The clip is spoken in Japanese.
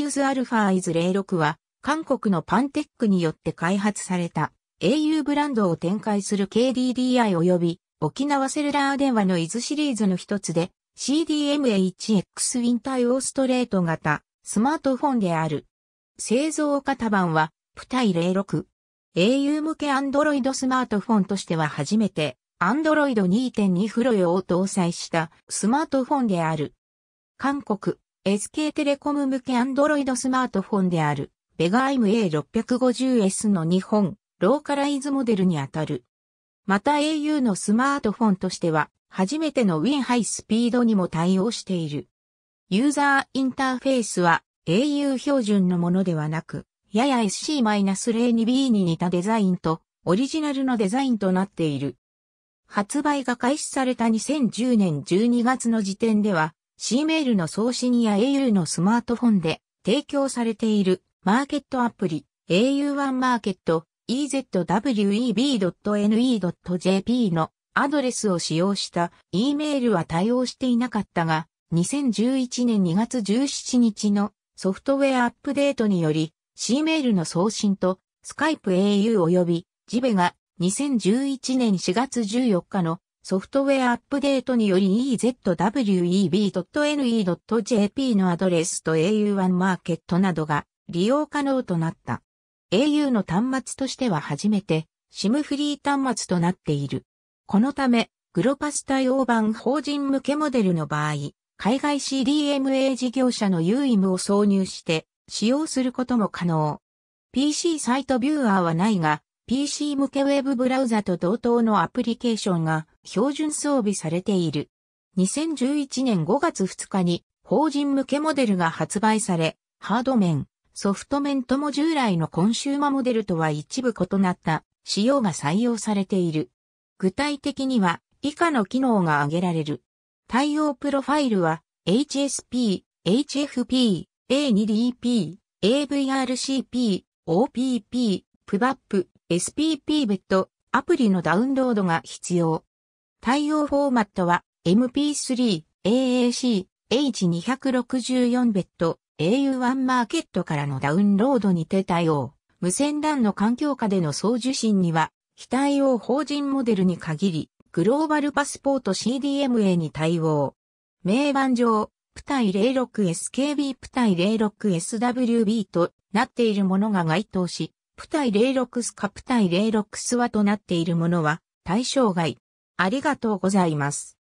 ユーズ・アルファイズ06は、韓国のパンテックによって開発された au ブランドを展開する KDDI 及び沖縄セルラー電話の伊豆シリーズの一つで CDMA1X ウィン対ーストレート型スマートフォンである。製造型版はプタイ06。au 向けアンドロイドスマートフォンとしては初めてアンドロイド2.2フロヨを搭載したスマートフォンである。韓国。SK テレコム向けアンドロイドスマートフォンである、ベガ IMA650S の日本、ローカライズモデルにあたる。また au のスマートフォンとしては、初めての Win ハイスピードにも対応している。ユーザーインターフェースは au 標準のものではなく、やや SC-02B に似たデザインと、オリジナルのデザインとなっている。発売が開始された2010年12月の時点では、C メールの送信や au のスマートフォンで提供されているマーケットアプリ au1 マーケット ezweb.ne.jp のアドレスを使用した E メールは対応していなかったが、2011年2月17日のソフトウェアアップデートにより C メールの送信と Skype au 及びジベが2011年4月14日のソフトウェアアップデートにより ezweb.ne.jp のアドレスと au1 マーケットなどが利用可能となった。au の端末としては初めて SIM フリー端末となっている。このため、グロパス対応版法人向けモデルの場合、海外 CDMA 事業者の UIM を挿入して使用することも可能。PC サイトビューアーはないが、PC 向けウェブブラウザと同等のアプリケーションが標準装備されている。2011年5月2日に法人向けモデルが発売され、ハード面、ソフト面とも従来のコンシューマモデルとは一部異なった仕様が採用されている。具体的には以下の機能が挙げられる。対応プロファイルは HSP、HFP、A2DP、AVRCP、OPP、プバップ、SPP ベッド、アプリのダウンロードが必要。対応フォーマットは MP3、AAC、H264 ッド、au1 マーケットからのダウンロードにて対応。無線 LAN の環境下での送受信には、非対応法人モデルに限り、グローバルパスポート CDMA に対応。名番上、プタイ 06SKB プタイ 06SWB となっているものが該当し、プタロ06スカプタロ06スはとなっているものは対象外。ありがとうございます。